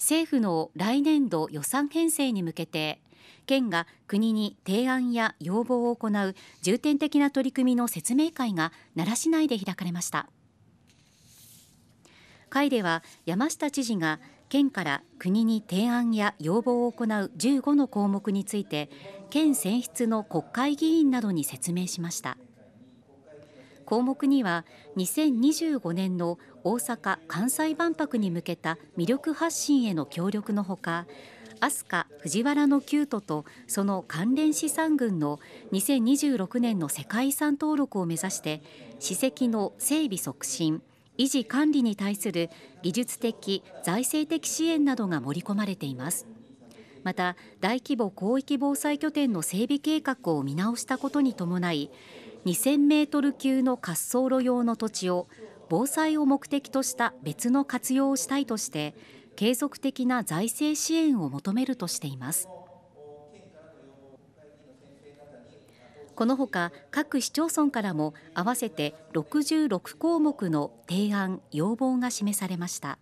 政府の来年度予算編成に向けて県が国に提案や要望を行う重点的な取り組みの説明会が奈良市内で開かれました会では山下知事が県から国に提案や要望を行う15の項目について県選出の国会議員などに説明しました。項目には2025年の大阪・関西万博に向けた魅力発信への協力のほか飛鳥藤原のキュートとその関連資産群の2026年の世界遺産登録を目指して史跡の整備促進維持管理に対する技術的財政的支援などが盛り込まれていますまた大規模広域防災拠点の整備計画を見直したことに伴い2000メートル級の滑走路用の土地を防災を目的とした別の活用をしたいとして継続的な財政支援を求めるとしていますこのほか各市町村からも合わせて66項目の提案・要望が示されました。